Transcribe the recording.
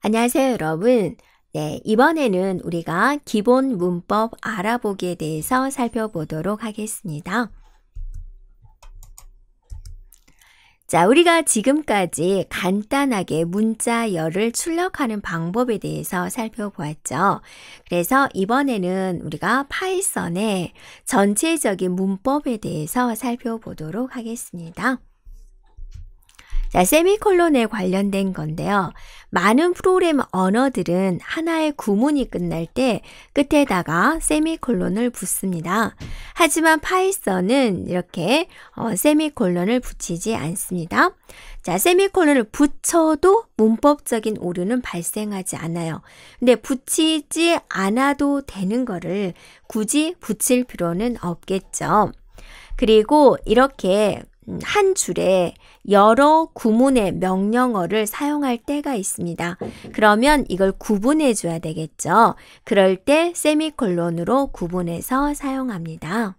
안녕하세요, 여러분. 네, 이번에는 우리가 기본 문법 알아보기에 대해서 살펴보도록 하겠습니다. 자, 우리가 지금까지 간단하게 문자열을 출력하는 방법에 대해서 살펴보았죠. 그래서 이번에는 우리가 파이썬의 전체적인 문법에 대해서 살펴보도록 하겠습니다. 자, 세미콜론에 관련된 건데요. 많은 프로그램 언어들은 하나의 구문이 끝날 때 끝에다가 세미콜론을 붙습니다. 하지만 파이썬은 이렇게 어, 세미콜론을 붙이지 않습니다. 자, 세미콜론을 붙여도 문법적인 오류는 발생하지 않아요. 근데 붙이지 않아도 되는 거를 굳이 붙일 필요는 없겠죠. 그리고 이렇게 음, 한 줄에 여러 구문의 명령어를 사용할 때가 있습니다. 그러면 이걸 구분해 줘야 되겠죠. 그럴 때 세미콜론으로 구분해서 사용합니다.